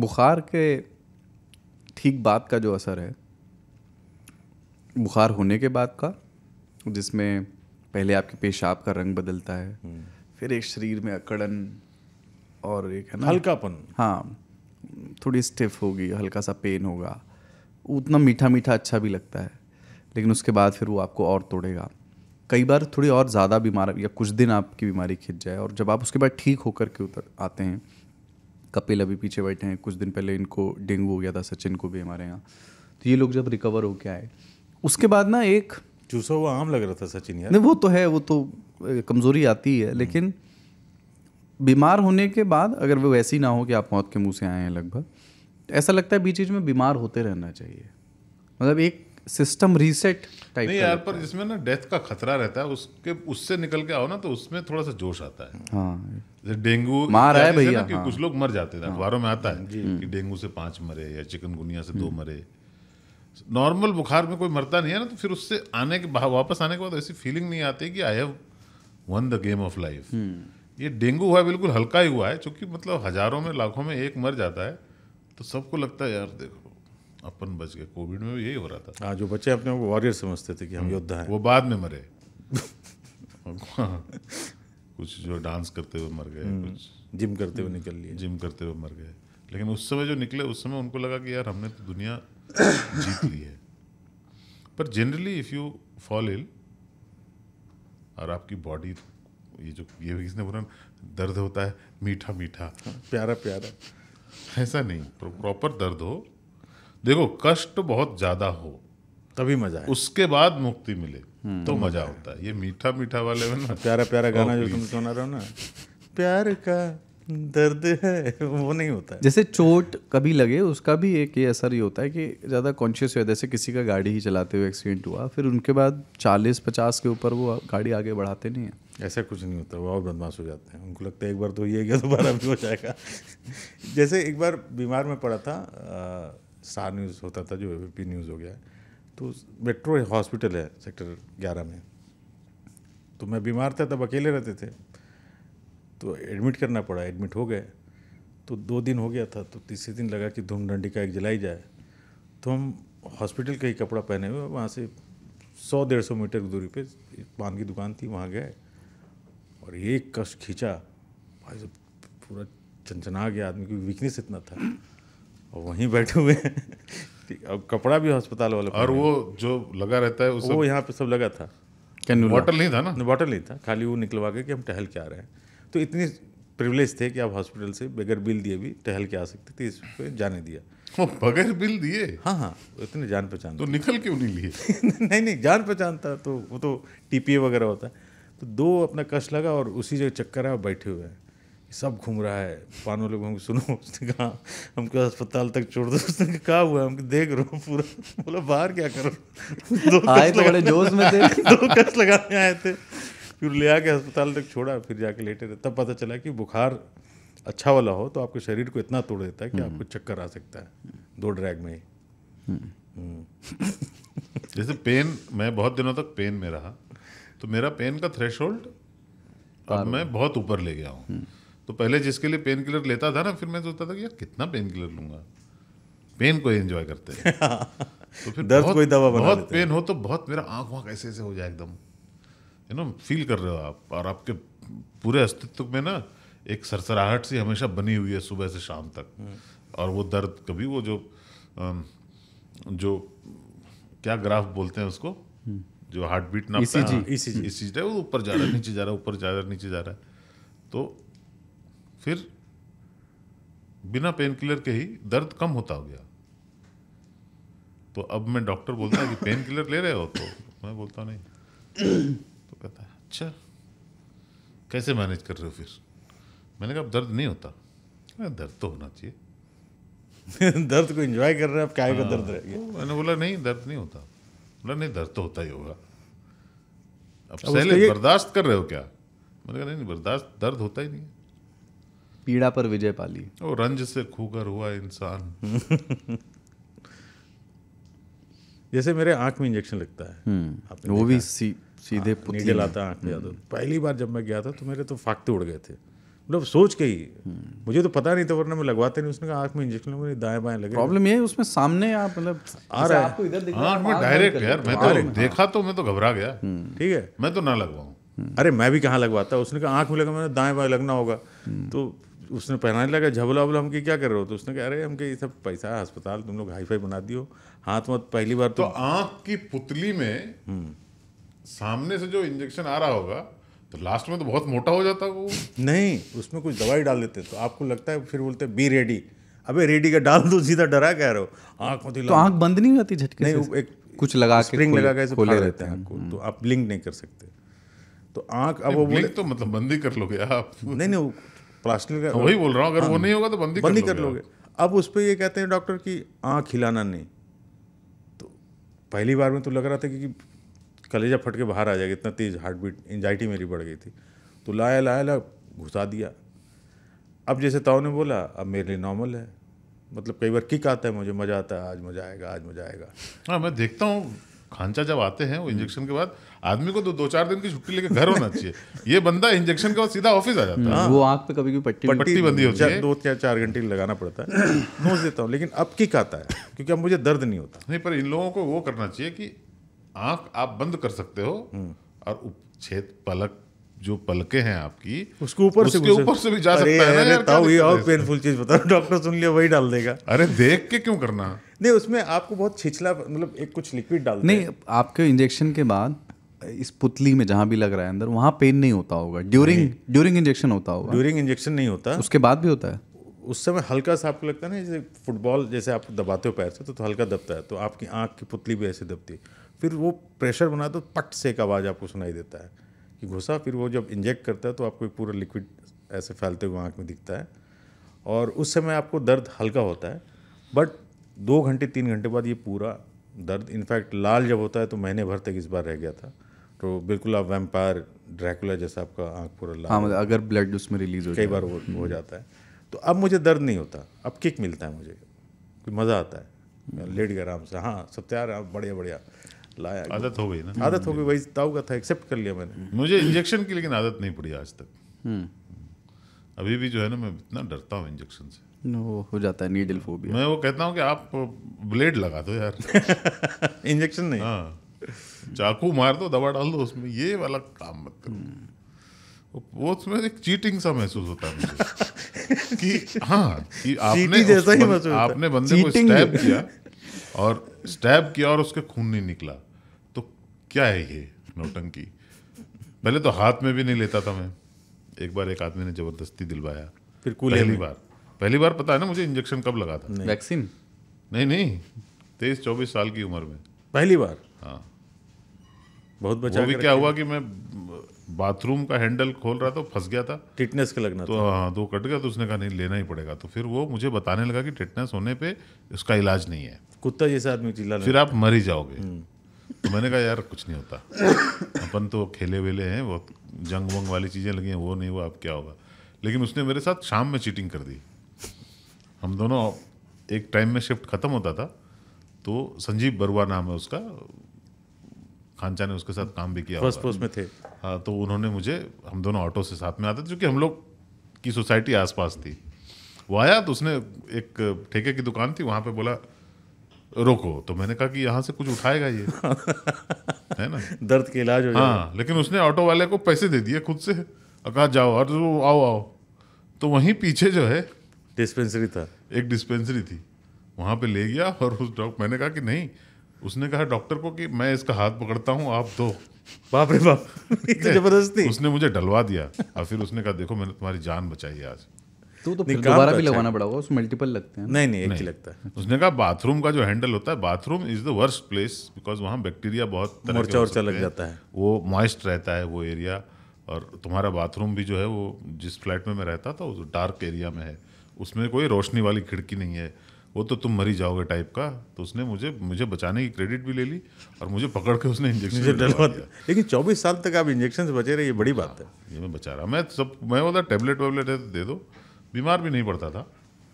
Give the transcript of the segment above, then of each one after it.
बुखार के ठीक बाद का जो असर है बुखार होने के बाद का जिसमें पहले आपके पेशाब का रंग बदलता है हम्म। फिर एक शरीर में अकड़न और एक है ना हल्कापन हाँ थोड़ी स्टिफ होगी हल्का सा पेन होगा उतना मीठा मीठा अच्छा भी लगता है लेकिन उसके बाद फिर वो आपको और तोड़ेगा कई बार थोड़ी और ज़्यादा बीमार या कुछ दिन आपकी बीमारी खिंच जाए और जब आप उसके बाद ठीक होकर के उतर आते हैं कपिल अभी पीछे बैठे हैं कुछ दिन पहले इनको डेंगू हो गया था सचिन को भी हमारे यहाँ तो ये लोग जब रिकवर होके आए उसके बाद ना एक चूसा हुआ आम लग रहा था सचिन यार नहीं वो तो है वो तो कमज़ोरी आती है हम्म। लेकिन बीमार होने के बाद अगर वो वैसी ना हो कि आप मौत के मुंह से आए हैं लगभग ऐसा लगता है बीच बीच में बीमार होते रहना चाहिए मतलब एक सिस्टम रीसेट टाइप नहीं यार पर जिसमें ना डेथ का खतरा रहता है उसके उससे निकल के आओ ना तो उसमें थोड़ा सा जोश आता है हाँ जैसे डेंगू मार है भैया हाँ। कुछ लोग मर जाते हैं हाँ। अखबारों में आता है कि डेंगू से पांच मरे या चिकनगुनिया से दो हम्म। मरे नॉर्मल बुखार में कोई मरता नहीं है ना तो फिर उससे आने के वापस आने के बाद ऐसी फीलिंग नहीं आती कि I have won the game of life ये डेंगू हुआ बिल्कुल हल्का ही हुआ है चूंकि मतलब हजारों में लाखों में एक मर जाता है तो सबको लगता है यार देखो अपन बच गए कोविड में भी यही हो रहा था हाँ जो बच्चे अपने आप को वॉरियर समझते थे कि हम हम्म। योद्धा हैं वो बाद में मरे कुछ जो डांस करते हुए मर गए हम्म। कुछ जिम करते हुए निकल लिए जिम करते हुए मर गए लेकिन उस समय जो निकले उस समय उनको लगा कि यार हमने तो दुनिया जीत ली है पर generally if you fall ill और आपकी बॉडी ये जो ये किसने बोला दर्द होता है मीठा मीठा हाँ, प्यारा प्यारा ऐसा नहीं प्रॉपर दर्द हो देखो कष्ट बहुत ज्यादा हो तभी मजा आए उसके बाद मुक्ति मिले तो मजा होता है ये मीठा मीठा वाले में ना प्यारा प्यारा गाना जो तुम सुना रहे हो ना प्यार का दर्द है वो नहीं होता है जैसे चोट कभी लगे उसका भी एक ये असर ही होता है कि ज़्यादा कॉन्शियस हुआ जैसे किसी का गाड़ी ही चलाते हुए एक्सीडेंट हुआ फिर उनके बाद चालीस पचास के ऊपर वो गाड़ी आगे बढ़ाते नहीं है ऐसा कुछ नहीं होता वो और बदमाश हो जाते हैं उनको लगता है एक बार तो ये गया दोबारा भी हो जाएगा जैसे एक बार बीमार में पड़ा था स्टार न्यूज़ होता था जो ए न्यूज़ हो गया तो मेट्रो हॉस्पिटल है सेक्टर ग्यारह में तो मैं बीमार था तब अकेले रहते थे तो एडमिट करना पड़ा एडमिट हो गए तो दो दिन हो गया था तो तीसरे दिन लगा कि धूम डंडी का एक जलाई जाए तो हम हॉस्पिटल का ही कपड़ा पहने हुए वहाँ से सौ डेढ़ सौ मीटर की दूरी पे पान की दुकान थी वहाँ गए और एक कष्ट खींचा भाई जब पूरा चंचना गया आदमी की वीकनेस इतना था और वहीं बैठे हुए हैं अब कपड़ा भी अस्पताल वाले और वो जो लगा रहता है उस वो यहाँ पे सब लगा था बॉटल नहीं था ना बॉटल नहीं था खाली वो निकलवा के कि हम टहल के आ रहे हैं तो इतनी प्रिविलेज थे कि आप हॉस्पिटल से बगैर बिल दिए भी टहल के आ सकते थे इस पर जाने दिया वो बगैर बिल दिए हाँ हाँ इतने जान पहचान तो निकल क्यों नहीं लिए नहीं नहीं जान पहचान था तो वो तो टीपीए वगैरह होता है तो दो अपना कष्ट लगा और उसी जगह चक्कर है बैठे हुए हैं सब घूम रहा है पानों लोग हमको सुनो उसने कहा हमको अस्पताल तक छोड़ दो उसने कहा हुआ हमको देख रहा हूँ पूरा बोला बाहर क्या करो दो आए तो बड़े जोश में थे दो कस लगाने आए थे फिर ले आके अस्पताल तक छोड़ा फिर जाके लेटे रहे तब पता चला कि बुखार अच्छा वाला हो तो आपके शरीर को इतना तोड़ देता है कि हम्म। आपको चक्कर आ सकता है दो ड्रैग में हम्म। हम्म। जैसे पेन मैं बहुत दिनों तक पेन में रहा तो मेरा पेन का थ्रेश अब मैं बहुत ऊपर ले गया हूँ तो पहले जिसके लिए पेन किलर लेता था ना फिर मैं सोचता था कि यार कितना पेन किलर लूंगा पेन को एंजॉय करते हैं तो फिर दर्द कोई दवा बना बहुत पेन हो तो बहुत मेरा आँख वाँख ऐसे ऐसे हो जाए एकदम यू नो फील कर रहे हो आप और आपके पूरे अस्तित्व में ना एक सरसराहट सी हमेशा बनी हुई है सुबह से शाम तक और वो दर्द कभी वो जो जो क्या ग्राफ बोलते हैं उसको जो हार्ट बीट ना इसी चीज है हाँ। e e वो ऊपर जा रहा है नीचे जा रहा है ऊपर जा रहा है नीचे जा रहा है तो फिर बिना पेन किलर के ही दर्द कम होता हो गया तो अब मैं डॉक्टर बोलता कि पेन किलर ले रहे हो तो मैं बोलता नहीं तो कहता है अच्छा कैसे मैनेज कर रहे हो फिर मैंने कहा दर्द नहीं होता दर्द तो होना चाहिए दर्द को एंजॉय कर रहे हैं अब क्या का दर्द हाँ, रहेगा तो मैंने बोला नहीं दर्द नहीं होता बोला नहीं दर्द तो होता ही होगा अब, सहले बर्दाश्त कर रहे हो क्या मैंने कहा नहीं बर्दाश्त दर्द होता ही नहीं पीड़ा पर विजय पाली ओ रंज से खूकर हुआ इंसान जैसे मेरे आंख में इंजेक्शन लगता है हम्म, वो भी सी, सीधे नीडल लाता आंख में हम्म। पहली बार जब मैं गया था तो मेरे तो फाकते उड़ गए थे मतलब सोच के ही हम्म। मुझे तो पता नहीं था वरना मैं लगवाते नहीं उसने कहा आंख में इंजेक्शन लगे दाएं बाएं लगे प्रॉब्लम ये है उसमें सामने आप मतलब आ रहा है आपको इधर हाँ, दिख तो रहा है डायरेक्ट यार मैं तो देखा तो मैं तो घबरा गया ठीक है मैं तो ना लगवाऊं अरे मैं भी कहाँ लगवाता उसने कहा आंख में लगा मैंने दाएं बाएं लगना होगा तो उसने पहनाने लगा झबला उबला हम के क्या कर रहे हो तो उसने कहा अरे हम के ये सब पैसा अस्पताल तुम लोग हाई फाई बना दियो हाथ मत पहली बार तो, तो आँख की पुतली में हम्म। सामने से जो इंजेक्शन आ रहा होगा तो लास्ट में तो बहुत मोटा हो जाता वो नहीं उसमें कुछ दवाई डाल देते तो आपको लगता है फिर बोलते बी रेडी अबे रेडी का डाल दो सीधा डरा कह रहे हो आँख होती तो आँख बंद नहीं होती झटके नहीं एक कुछ लगा स्प्रिंग लगा के खोले रहते हैं आपको हम्म। तो आप ब्लिंक नहीं कर सकते तो आँख अब वो ब्लिंक तो मतलब बंद ही कर लोगे आप नहीं नहीं प्लास्टिक का वही बोल रहा हूँ अगर वो हाँ। नहीं होगा तो बंदी बंदी कर लोगे अब उस पर ये कहते हैं डॉक्टर कि आँख हिलाना नहीं तो पहली बार में तो लग रहा था कि कलेजा फट के बाहर आ जाएगा इतना तेज़ हार्ट बीट एंजाइटी मेरी बढ़ गई थी तो लाया लाया ला घुसा दिया अब जैसे ताओ ने बोला अब मेरे लिए नॉर्मल है मतलब कई बार किक आता है मुझे मज़ा आता है आज मज़ा आएगा आज मज़ा आएगा हाँ मैं देखता हूँ खांचा जब आते हैं वो इंजेक्शन हम्म। के बाद आदमी को तो दो चार दिन की छुट्टी लेके घर होना चाहिए ये बंदा इंजेक्शन के बाद सीधा ऑफिस आ जाता है हम्म। वो आँख पे कभी भी पट्टी पट्टी बंदी होती है दो या चार घंटे लगाना पड़ता है नोच देता हूँ लेकिन अब की आता है क्योंकि अब मुझे दर्द नहीं होता नहीं पर इन लोगों को वो करना चाहिए कि आँख आप बंद कर सकते हो हम्म। और छेद पलक जो पलके हैं आपकी उसके ऊपर से ऊपर से भी जा सकता है ये और पेनफुल चीज बताओ डॉक्टर सुन लिया वही डाल देगा अरे देख के क्यों करना नहीं उसमें आपको बहुत छिछला मतलब एक कुछ लिक्विड डाल नहीं आपके इंजेक्शन के बाद इस पुतली में जहाँ भी लग रहा है अंदर वहाँ पेन नहीं होता होगा ड्यूरिंग ड्यूरिंग इंजेक्शन होता होगा ड्यूरिंग इंजेक्शन नहीं होता उसके बाद भी होता है उस समय हल्का सा आपको लगता है ना जैसे फुटबॉल जैसे आप दबाते हो पैर से तो, तो हल्का दबता है तो आपकी आँख की पुतली भी ऐसे दबती है फिर वो प्रेशर बना तो पट से एक आवाज़ आपको सुनाई देता है कि घुसा फिर वो जब इंजेक्ट करता है तो आपको पूरा लिक्विड ऐसे फैलते हुए आँख में दिखता है और उस समय आपको दर्द हल्का होता है बट दो घंटे तीन घंटे बाद ये पूरा दर्द इनफैक्ट लाल जब होता है तो महीने भर तक इस बार रह गया था तो बिल्कुल आप वैम्पायर ड्रैकुला जैसा आपका आँख पूरा लाल हाँ मतलब अगर ब्लड उसमें रिलीज हो कई बार वो हो हम्म। जाता है तो अब मुझे दर्द नहीं होता अब किक मिलता है मुझे मज़ा आता है हम्म। लेट गया आराम से हाँ सब तैयार बढ़िया बढ़िया लाया आदत हो गई ना आदत हो गई हम्म। वही ताऊ का था एक्सेप्ट कर लिया मैंने मुझे इंजेक्शन की लेकिन आदत नहीं पड़ी आज तक अभी भी जो है ना मैं इतना डरता हूँ इंजेक्शन से हो जाता है नीडल फोबिया मैं वो कहता हूँ कि आप ब्लेड लगा दो यार इंजेक्शन नहीं हाँ चाकू मार दो दवा डाल दो उसमें ये वाला काम मत करो वो उसमें एक चीटिंग सा महसूस होता है कि हाँ कि आपने जैसा ही महसूस आपने बंदे को स्टैब किया और स्टैब किया और उसके खून नहीं निकला तो क्या है ये नौटंकी पहले तो हाथ में भी नहीं लेता था मैं एक बार एक आदमी ने जबरदस्ती दिलवाया फिर पहली बार पहली बार पता है ना मुझे इंजेक्शन कब लगा था वैक्सीन नहीं नहीं तेईस चौबीस साल की उम्र में पहली बार हाँ बहुत बचा वो भी क्या हुआ कि मैं बाथरूम का हैंडल खोल रहा था फंस गया था टिटनेस का लगना तो हाँ तो कट गया तो उसने कहा नहीं लेना ही पड़ेगा तो फिर वो मुझे बताने लगा कि टिटनेस होने पे उसका इलाज नहीं है कुत्ता जैसा आदमी चिल्ला फिर आप मर ही जाओगे हम्म। तो मैंने कहा यार कुछ नहीं होता अपन तो खेले वेले हैं बहुत जंग वंग वाली चीज़ें लगी हैं वो नहीं हुआ अब क्या होगा लेकिन उसने मेरे साथ शाम में चीटिंग कर दी हम दोनों एक टाइम में शिफ्ट ख़त्म होता था तो संजीव बरुआ नाम है उसका खानचा ने उसके साथ काम भी किया फर्स्ट पोस्ट में थे हाँ तो उन्होंने मुझे हम दोनों ऑटो से साथ में आते थे क्योंकि हम लोग की सोसाइटी आसपास थी वो आया तो उसने एक ठेके की दुकान थी वहाँ पे बोला रोको तो मैंने कहा कि यहाँ से कुछ उठाएगा ये है ना दर्द के इलाज हो हाँ लेकिन उसने ऑटो वाले को पैसे दे दिए खुद से और कहा जाओ और आओ आओ तो वहीं पीछे जो है डिस्पेंसरी था एक डिस्पेंसरी थी वहाँ पे ले गया और उस डॉक्टर मैंने कहा कि नहीं उसने कहा डॉक्टर को कि मैं इसका हाथ पकड़ता हूँ आप दो बाप रे बाप जबरदस्ती उसने मुझे डलवा दिया और फिर उसने कहा देखो मैंने तुम्हारी जान बचाई है आज तू तो, तो दोबारा भी तो अच्छा लगवाना पड़ा होगा उसमें मल्टीपल लगते हैं नहीं नहीं एक ही लगता है उसने कहा बाथरूम का जो हैंडल होता है bathroom is the worst place because वहाँ बैक्टीरिया बहुत मोर्चा लग जाता है वो मॉइस्ट रहता है वो एरिया और तुम्हारा बाथरूम भी जो है वो जिस फ्लैट में मैं रहता था वो डार्क एरिया में है उसमें कोई रोशनी वाली खिड़की नहीं है वो तो तुम मरी जाओगे टाइप का तो उसने मुझे मुझे बचाने की क्रेडिट भी ले ली और मुझे पकड़ के उसने इंजेक्शन दिया लेकिन चौबीस साल तक आप इंजेक्शन से बचे रहे ये बड़ी बात है हाँ, ये मैं बचा रहा मैं सब मैं बोला टेबलेट वेबलेट है तो दे दो बीमार भी नहीं पड़ता था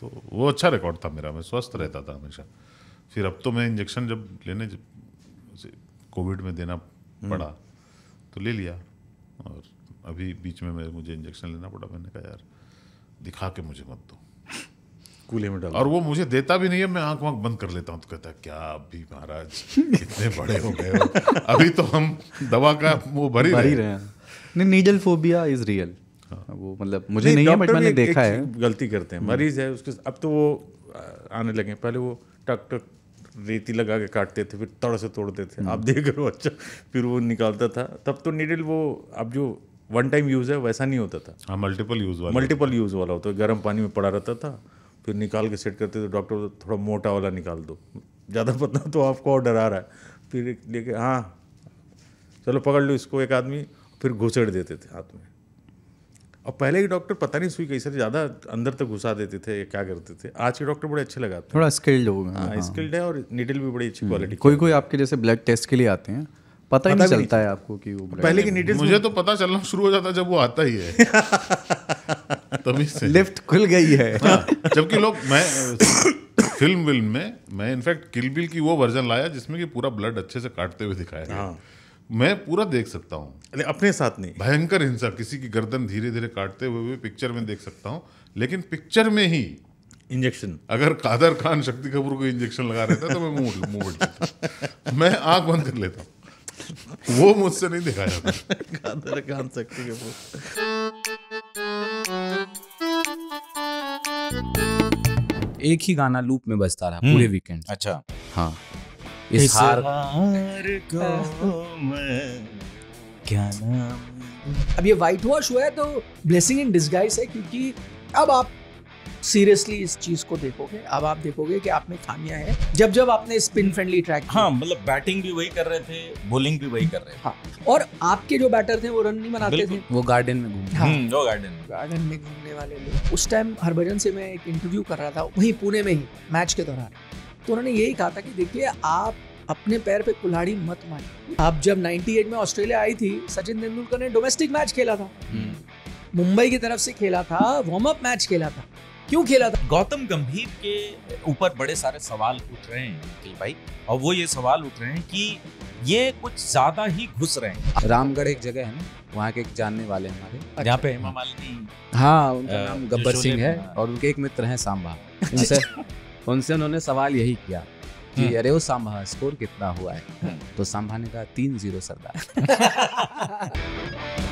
तो वो अच्छा रिकॉर्ड था मेरा मैं स्वस्थ रहता था हमेशा फिर अब तो मैं इंजेक्शन जब लेने जब कोविड में देना हम्म। पड़ा तो ले लिया और अभी बीच में मैं मुझे इंजेक्शन लेना पड़ा मैंने कहा यार दिखा के मुझे मत दो कूले में डाल और वो मुझे देता भी नहीं है मैं आंख वाँख बंद कर लेता हूँ तो कहता है क्या अभी महाराज इतने बड़े हो गए अभी तो हम दवा का वो भर ही रहे हैं नहीं नीडल फोबिया इज रियल वो मतलब मुझे नहीं, नहीं है बट मैंने देखा है गलती करते हैं हम्म। मरीज है उसके अब तो वो आने लगे पहले वो टक टक रेती लगा के काटते थे फिर तड़ से तोड़ते थे हम्म। आप देख रहे हो अच्छा फिर वो निकालता था तब तो नीडल वो अब जो वन टाइम यूज़ है वैसा नहीं होता था हाँ मल्टीपल यूज़ वाला मल्टीपल यूज़ वाला होता है गर्म पानी में पड़ा रहता था फिर निकाल के सेट करते तो डॉक्टर थोड़ा मोटा वाला निकाल दो ज़्यादा पतला तो आपको और डरा रहा है फिर लेके हाँ चलो पकड़ लो इसको एक आदमी फिर घुसेड़ देते थे हाथ में और पहले के डॉक्टर पता नहीं सुई कैसे ज़्यादा अंदर तक घुसा देते थे या क्या करते थे आज के डॉक्टर बड़े अच्छे लगाते थोड़ा स्किल्ड हो हाँ, स्किल्ड हाँ। है और निडल भी बड़ी अच्छी क्वालिटी हम्म। कोई कोई आपके जैसे ब्लड टेस्ट के लिए आते हैं पता, पता ही नहीं चलता है आपको कि वो पहले की निडल मुझे तो पता चलना शुरू हो जाता है जब वो आता ही है तभी से लिफ्ट खुल गई है हाँ, जबकि लोग मैं फिल्म विल्म में मैं इनफैक्ट किल बिल की वो वर्जन लाया जिसमें कि पूरा ब्लड अच्छे से काटते हुए दिखाया हाँ। मैं पूरा देख सकता हूँ अपने साथ नहीं भयंकर हिंसा किसी की गर्दन धीरे धीरे काटते हुए भी पिक्चर में देख सकता हूँ लेकिन पिक्चर में ही इंजेक्शन अगर कादर खान शक्ति कपूर को इंजेक्शन लगा रहता तो मैं मुंह मुंह मैं आंख बंद कर लेता हूँ वो मुझसे नहीं दिखाया कादर खान शक्ति कपूर एक ही गाना लूप में बजता रहा हम्म। पूरे वीकेंड अच्छा हाँ इस, इस हार, हार को मैं क्या नाम अब ये व्हाइट वॉश हुआ है तो ब्लेसिंग इन डिस्गाइज है क्योंकि अब आप सीरियसली इस चीज को देखोगे अब आप देखोगे कि आप में खामियां हैं जब जब आपने स्पिन फ्रेंडली ट्रैक हाँ मतलब बैटिंग भी वही कर रहे थे बॉलिंग भी वही कर रहे थे हाँ और आपके जो बैटर थे वो रन नहीं बनाते थे वो गार्डन में घूमते हाँ, हम्म, वो गार्डन गार्डन में घूमने वाले लोग उस टाइम हरभजन से मैं एक इंटरव्यू कर रहा था वही पुणे में ही मैच के दौरान तो उन्होंने यही कहा था कि देखिए आप अपने पैर पे कुल्हाड़ी मत मारिए आप जब 98 में ऑस्ट्रेलिया आई थी सचिन तेंदुलकर ने डोमेस्टिक मैच खेला था हम्म। मुंबई की तरफ से खेला था वार्म अप मैच खेला था क्यों खेला था गौतम गंभीर के ऊपर बड़े सारे सवाल उठ रहे हैं निखिल भाई और वो ये सवाल उठ रहे हैं कि ये कुछ ज्यादा ही घुस रहे हैं रामगढ़ एक जगह है ना वहाँ के एक जानने वाले हमारे अच्छा, यहाँ पे हेमा मालिनी हाँ उनका नाम गब्बर सिंह है और उनके एक मित्र हैं सांबा अच्छा। उनसे उनसे उन्होंने सवाल यही किया कि हम्म। अरे वो सांभा स्कोर कितना हुआ है हम्म। तो सांभा ने कहा तीन जीरो सरदार